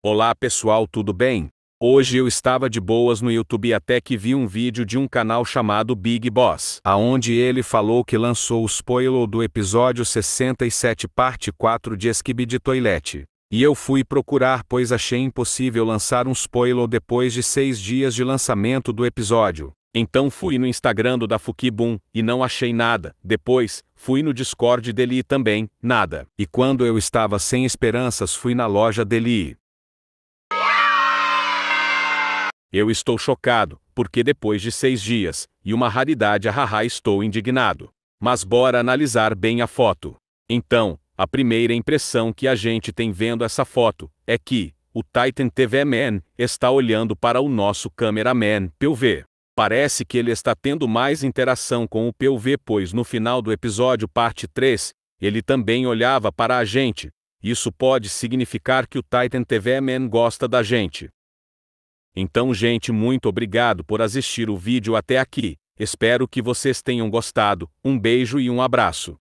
Olá pessoal, tudo bem? Hoje eu estava de boas no YouTube até que vi um vídeo de um canal chamado Big Boss, aonde ele falou que lançou o spoiler do episódio 67 parte 4 de Esquibe de Toilette. E eu fui procurar pois achei impossível lançar um spoiler depois de seis dias de lançamento do episódio. Então fui no Instagram do da Fukibum e não achei nada. Depois, fui no Discord dele e também, nada. E quando eu estava sem esperanças fui na loja dele Eu estou chocado, porque depois de seis dias, e uma raridade a estou indignado. Mas bora analisar bem a foto. Então, a primeira impressão que a gente tem vendo essa foto, é que, o Titan TV Man está olhando para o nosso cameraman POV. Parece que ele está tendo mais interação com o POV pois no final do episódio parte 3, ele também olhava para a gente. Isso pode significar que o Titan TV Man gosta da gente. Então, gente, muito obrigado por assistir o vídeo até aqui. Espero que vocês tenham gostado. Um beijo e um abraço.